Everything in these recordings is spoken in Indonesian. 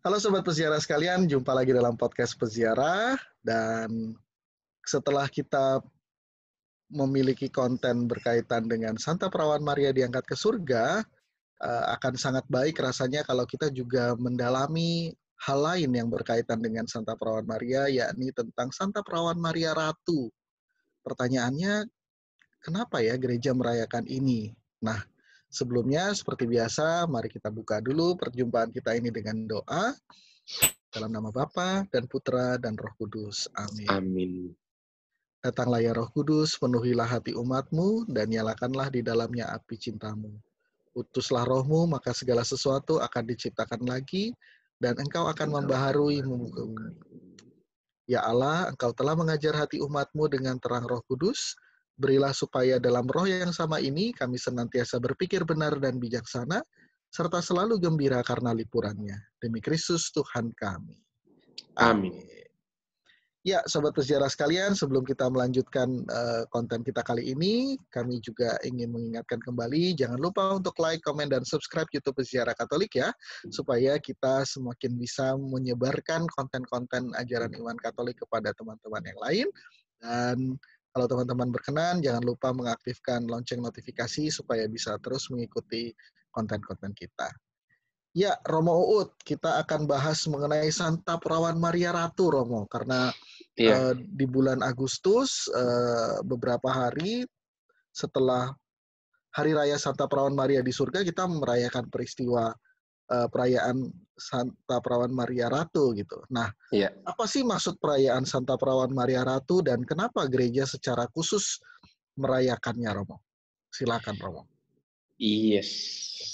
Halo sobat peziarah sekalian, jumpa lagi dalam podcast peziarah dan setelah kita memiliki konten berkaitan dengan Santa Perawan Maria diangkat ke surga, eh, akan sangat baik rasanya kalau kita juga mendalami hal lain yang berkaitan dengan Santa Perawan Maria, yakni tentang Santa Perawan Maria Ratu. Pertanyaannya, kenapa ya gereja merayakan ini? Nah, Sebelumnya, seperti biasa, mari kita buka dulu perjumpaan kita ini dengan doa. Dalam nama Bapa dan Putra dan Roh Kudus. Amin. Amin. Datanglah ya Roh Kudus, penuhilah hati umatmu, dan nyalakanlah di dalamnya api cintamu. Utuslah rohmu, maka segala sesuatu akan diciptakan lagi, dan engkau akan membaharui muka Ya Allah, engkau telah mengajar hati umatmu dengan terang roh kudus, Berilah supaya dalam roh yang sama ini kami senantiasa berpikir benar dan bijaksana, serta selalu gembira karena lipurannya. Demi Kristus Tuhan kami. Amin. Ya, sobat sejarah sekalian, sebelum kita melanjutkan uh, konten kita kali ini, kami juga ingin mengingatkan kembali, jangan lupa untuk like, komen, dan subscribe YouTube Sejarah Katolik ya, supaya kita semakin bisa menyebarkan konten-konten ajaran iman Katolik kepada teman-teman yang lain. Dan kalau teman-teman berkenan, jangan lupa mengaktifkan lonceng notifikasi supaya bisa terus mengikuti konten-konten kita. Ya, Romo Uut, kita akan bahas mengenai Santa Perawan Maria Ratu, Romo. Karena yeah. Iya. uh, di bulan Agustus, uh, beberapa hari setelah Hari Raya Santa Perawan Maria di surga, kita merayakan peristiwa uh, perayaan Santa Perawan Maria Ratu gitu. Nah, iya. apa sih maksud perayaan Santa Perawan Maria Ratu dan kenapa gereja secara khusus merayakannya, Romo? Silakan, Romo. Yes,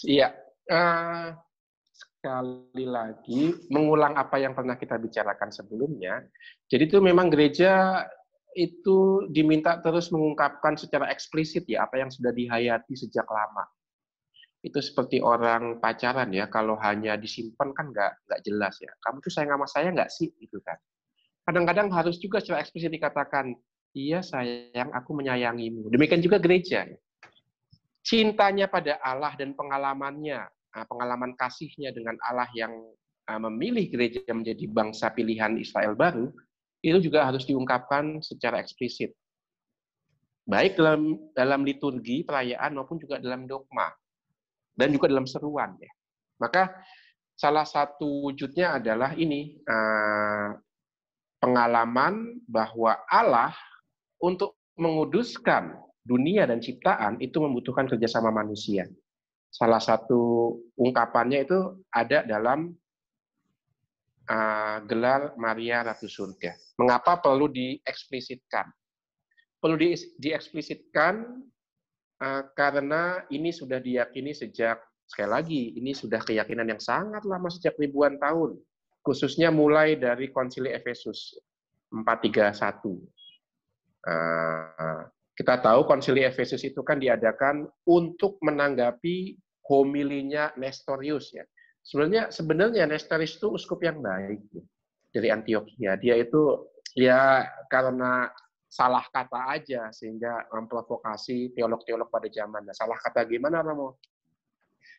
iya. Uh, sekali lagi mengulang apa yang pernah kita bicarakan sebelumnya. Jadi itu memang gereja itu diminta terus mengungkapkan secara eksplisit ya apa yang sudah dihayati sejak lama itu seperti orang pacaran ya kalau hanya disimpan kan nggak nggak jelas ya kamu tuh sayang sama saya nggak sih gitu kan kadang-kadang harus juga secara eksplisit dikatakan iya sayang aku menyayangimu demikian juga gereja cintanya pada Allah dan pengalamannya ah, pengalaman kasihnya dengan Allah yang ah, memilih gereja menjadi bangsa pilihan Israel baru itu juga harus diungkapkan secara eksplisit baik dalam dalam liturgi perayaan maupun juga dalam dogma dan juga dalam seruan ya. Maka salah satu wujudnya adalah ini eh, pengalaman bahwa Allah untuk menguduskan dunia dan ciptaan itu membutuhkan kerjasama manusia. Salah satu ungkapannya itu ada dalam eh, gelar Maria Ratu Surga. Mengapa perlu dieksplisitkan? Perlu dieksplisitkan uh, karena ini sudah diyakini sejak sekali lagi ini sudah keyakinan yang sangat lama sejak ribuan tahun khususnya mulai dari konsili Efesus 431. Uh, eh, kita tahu konsili Efesus itu kan diadakan untuk menanggapi homilinya Nestorius ya. Sebenarnya sebenarnya Nestorius itu uskup yang baik ya, dari Antioquia. Dia itu ya karena salah kata aja sehingga memprovokasi teolog-teolog pada zamannya. Salah kata gimana Romo?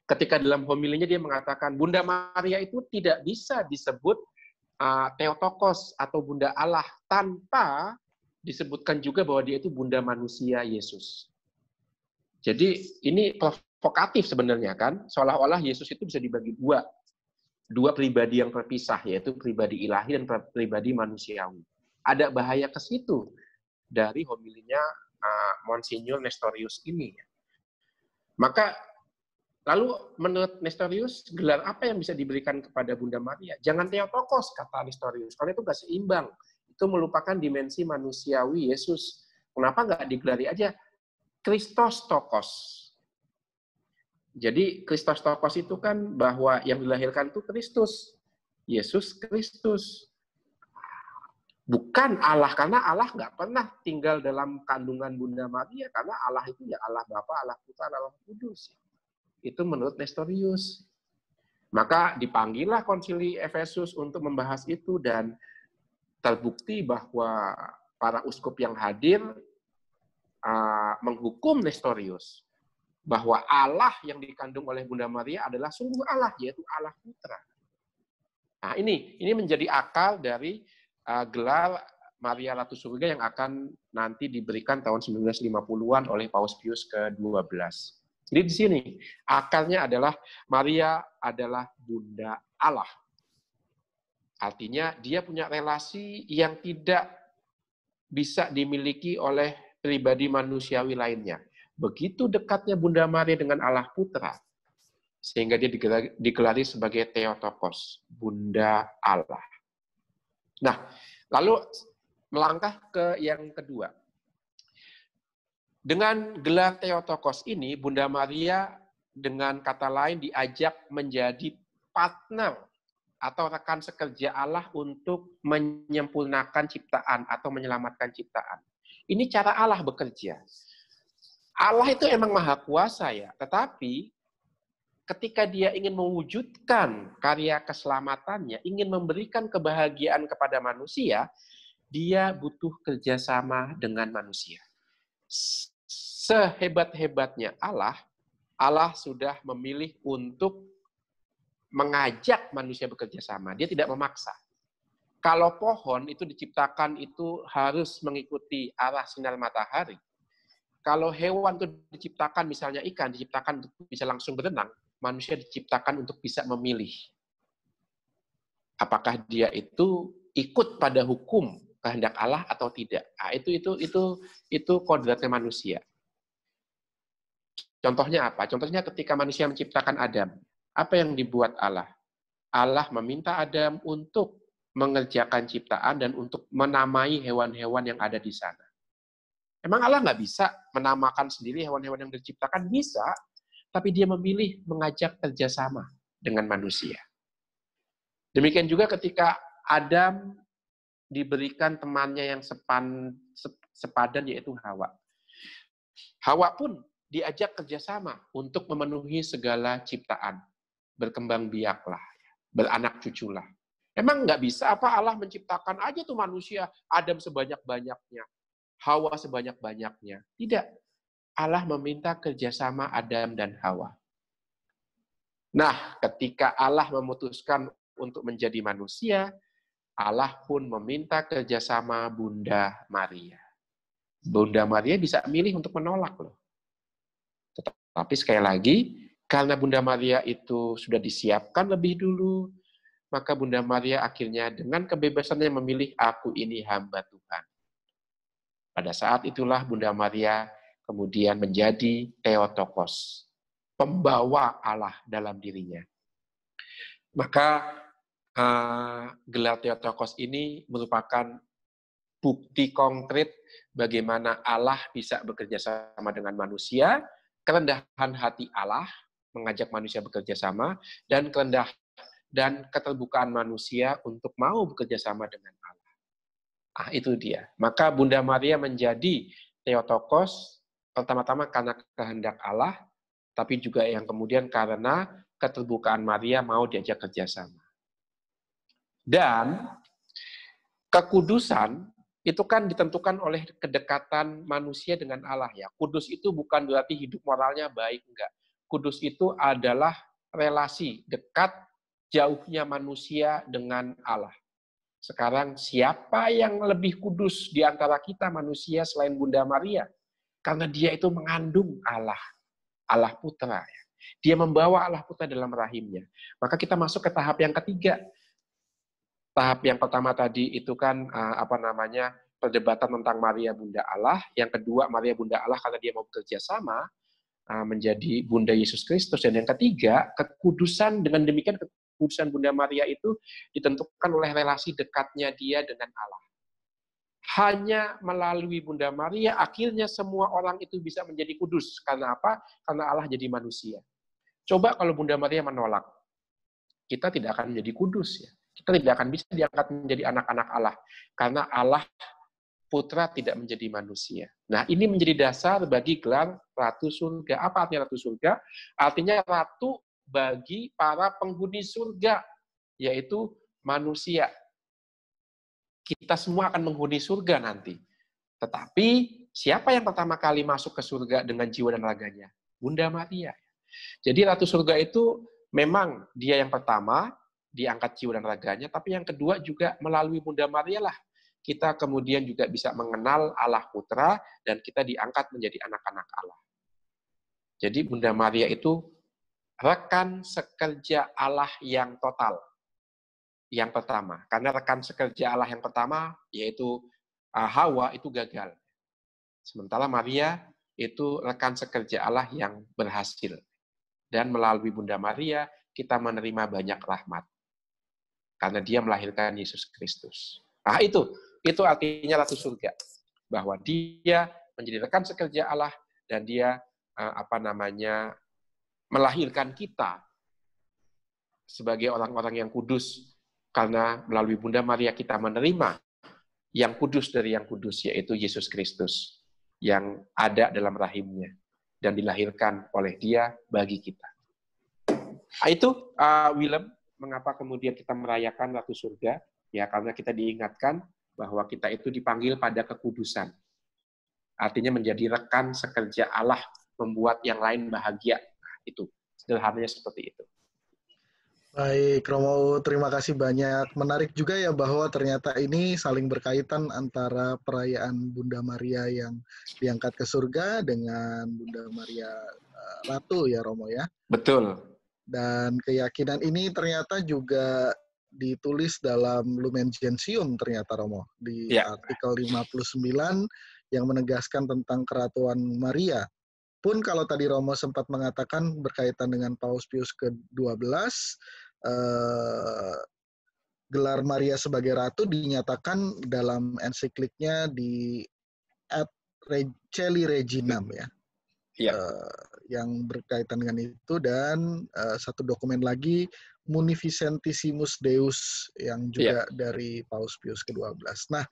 Ketika dalam homilinya dia mengatakan Bunda Maria itu tidak bisa disebut uh, Theotokos atau Bunda Allah tanpa disebutkan juga bahwa dia itu Bunda manusia Yesus. Jadi ini provokatif sebenarnya kan, seolah-olah Yesus itu bisa dibagi dua. Dua pribadi yang terpisah, yaitu pribadi ilahi dan pribadi manusiawi. Ada bahaya ke situ dari homilinya uh, eh, Monsinyur Nestorius ini. Maka Lalu menurut Nestorius, gelar apa yang bisa diberikan kepada Bunda Maria? Jangan Theotokos, kata Nestorius, karena itu nggak seimbang. Itu melupakan dimensi manusiawi Yesus. Kenapa nggak digelari aja Kristos Tokos? Jadi Kristos Tokos itu kan bahwa yang dilahirkan itu Kristus. Yesus Kristus bukan Allah karena Allah nggak pernah tinggal dalam kandungan Bunda Maria karena Allah itu ya Allah Bapa, Allah Putra, Allah Kudus. Itu menurut Nestorius. Maka dipanggillah konsili Efesus untuk membahas itu dan terbukti bahwa para uskup yang hadir uh, menghukum Nestorius bahwa Allah yang dikandung oleh Bunda Maria adalah sungguh Allah yaitu Allah Putra. Nah, ini ini menjadi akal dari uh, gelar Maria Ratu Surga yang akan nanti diberikan tahun 1950-an oleh Paus Pius ke-12. Jadi di sini akarnya adalah Maria adalah Bunda Allah. Artinya dia punya relasi yang tidak bisa dimiliki oleh pribadi manusiawi lainnya. Begitu dekatnya Bunda Maria dengan Allah Putra, sehingga dia digelari sebagai Theotokos, Bunda Allah. Nah, lalu melangkah ke yang kedua. Dengan gelar Theotokos ini, Bunda Maria dengan kata lain diajak menjadi partner atau rekan sekerja Allah untuk menyempurnakan ciptaan atau menyelamatkan ciptaan. Ini cara Allah bekerja. Allah itu emang maha kuasa ya, tetapi ketika dia ingin mewujudkan karya keselamatannya, ingin memberikan kebahagiaan kepada manusia, dia butuh kerjasama dengan manusia. Sehebat-hebatnya Allah, Allah sudah memilih untuk mengajak manusia bekerja sama. Dia tidak memaksa. Kalau pohon itu diciptakan itu harus mengikuti arah sinar matahari. Kalau hewan itu diciptakan misalnya ikan, diciptakan bisa langsung berenang, manusia diciptakan untuk bisa memilih. Apakah dia itu ikut pada hukum kehendak Allah atau tidak? Nah, itu itu itu itu kodratnya manusia. Contohnya apa? Contohnya ketika manusia menciptakan Adam, apa yang dibuat Allah? Allah meminta Adam untuk mengerjakan ciptaan dan untuk menamai hewan-hewan yang ada di sana. Emang Allah nggak bisa menamakan sendiri hewan-hewan yang diciptakan? Bisa, tapi dia memilih mengajak kerjasama dengan manusia. Demikian juga ketika Adam diberikan temannya yang sepan, sepadan yaitu Hawa. Hawa pun diajak kerjasama untuk memenuhi segala ciptaan. Berkembang biaklah, beranak cuculah. Emang nggak bisa apa Allah menciptakan aja tuh manusia, Adam sebanyak-banyaknya, Hawa sebanyak-banyaknya. Tidak. Allah meminta kerjasama Adam dan Hawa. Nah, ketika Allah memutuskan untuk menjadi manusia, Allah pun meminta kerjasama Bunda Maria. Bunda Maria bisa milih untuk menolak loh. Tetapi sekali lagi, karena Bunda Maria itu sudah disiapkan lebih dulu, maka Bunda Maria akhirnya dengan kebebasannya memilih aku ini hamba Tuhan. Pada saat itulah Bunda Maria kemudian menjadi Theotokos, pembawa Allah dalam dirinya. Maka uh, gelar Theotokos ini merupakan bukti konkret bagaimana Allah bisa bekerja sama dengan manusia, kerendahan hati Allah mengajak manusia bekerja sama, dan kerendah dan keterbukaan manusia untuk mau bekerja sama dengan Allah. Ah, itu dia. Maka Bunda Maria menjadi Theotokos pertama-tama karena kehendak Allah, tapi juga yang kemudian karena keterbukaan Maria mau diajak kerjasama. Dan kekudusan itu kan ditentukan oleh kedekatan manusia dengan Allah ya. Kudus itu bukan berarti hidup moralnya baik enggak. Kudus itu adalah relasi dekat jauhnya manusia dengan Allah. Sekarang siapa yang lebih kudus di antara kita manusia selain Bunda Maria? Karena dia itu mengandung Allah, Allah Putra. Ya. Dia membawa Allah Putra dalam rahimnya. Maka kita masuk ke tahap yang ketiga. Tahap yang pertama tadi itu kan eh, apa namanya perdebatan tentang Maria Bunda Allah. Yang kedua Maria Bunda Allah karena dia mau bekerja sama eh, menjadi Bunda Yesus Kristus. Dan yang ketiga kekudusan dengan demikian kekudusan Bunda Maria itu ditentukan oleh relasi dekatnya dia dengan Allah hanya melalui Bunda Maria akhirnya semua orang itu bisa menjadi kudus. Karena apa? Karena Allah jadi manusia. Coba kalau Bunda Maria menolak, kita tidak akan menjadi kudus ya. Kita tidak akan bisa diangkat menjadi anak-anak Allah karena Allah putra tidak menjadi manusia. Nah, ini menjadi dasar bagi gelar ratu surga. Apa artinya ratu surga? Artinya ratu bagi para penghuni surga yaitu manusia kita semua akan menghuni surga nanti. Tetapi siapa yang pertama kali masuk ke surga dengan jiwa dan raganya? Bunda Maria. Jadi ratu surga itu memang dia yang pertama diangkat jiwa dan raganya, tapi yang kedua juga melalui Bunda Maria lah kita kemudian juga bisa mengenal Allah Putra dan kita diangkat menjadi anak-anak Allah. Jadi Bunda Maria itu rekan sekerja Allah yang total yang pertama. Karena rekan sekerja Allah yang pertama, yaitu ah, Hawa, itu gagal. Sementara Maria itu rekan sekerja Allah yang berhasil. Dan melalui Bunda Maria, kita menerima banyak rahmat. Karena dia melahirkan Yesus Kristus. Nah itu, itu artinya Ratu Surga. Bahwa dia menjadi rekan sekerja Allah dan dia ah, apa namanya melahirkan kita sebagai orang-orang yang kudus karena melalui Bunda Maria kita menerima yang kudus dari yang kudus, yaitu Yesus Kristus yang ada dalam rahimnya dan dilahirkan oleh dia bagi kita. Ah, itu, uh, Willem, mengapa kemudian kita merayakan Ratu Surga? Ya, karena kita diingatkan bahwa kita itu dipanggil pada kekudusan. Artinya menjadi rekan sekerja Allah membuat yang lain bahagia. Nah, itu, sederhananya seperti itu. Baik, Romo, terima kasih banyak. Menarik juga ya bahwa ternyata ini saling berkaitan antara perayaan Bunda Maria yang diangkat ke surga dengan Bunda Maria eh, Ratu ya, Romo ya. Betul. Dan keyakinan ini ternyata juga ditulis dalam Lumen Gentium ternyata Romo di ya. artikel 59 yang menegaskan tentang keratuan Maria. Pun kalau tadi Romo sempat mengatakan berkaitan dengan Paus Pius ke-12 eh, gelar Maria sebagai ratu dinyatakan dalam ensikliknya di Ad Celi Reginam ya. Yeah. Iya. Uh, yang berkaitan dengan itu dan uh, satu dokumen lagi Munificentissimus Deus yang iya. juga yeah. dari Paus Pius ke-12. Nah,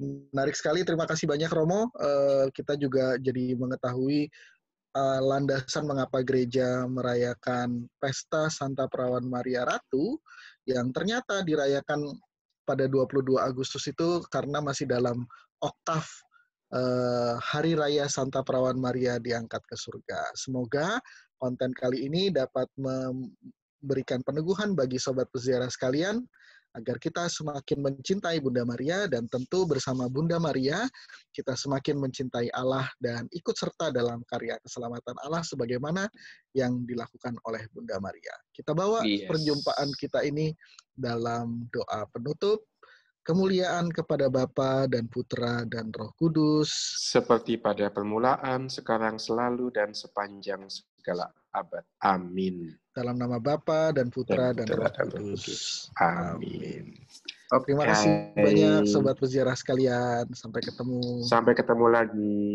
menarik sekali. Terima kasih banyak Romo. Uh, kita juga jadi mengetahui uh, landasan mengapa gereja merayakan pesta Santa Perawan Maria Ratu yang ternyata dirayakan pada 22 Agustus itu karena masih dalam oktav uh, Hari Raya Santa Perawan Maria diangkat ke surga. Semoga konten kali ini dapat memberikan peneguhan bagi sobat peziarah sekalian agar kita semakin mencintai Bunda Maria dan tentu bersama Bunda Maria kita semakin mencintai Allah dan ikut serta dalam karya keselamatan Allah sebagaimana yang dilakukan oleh Bunda Maria. Kita bawa yes. perjumpaan kita ini dalam doa penutup. Kemuliaan kepada Bapa dan Putra dan Roh Kudus, seperti pada permulaan, sekarang, selalu, dan sepanjang segala abad. Amin. Dalam nama Bapa dan Putra dan, Roh Kudus. Amin. Okay. Oh, terima kasih banyak sobat peziarah sekalian. Sampai ketemu. Sampai ketemu lagi.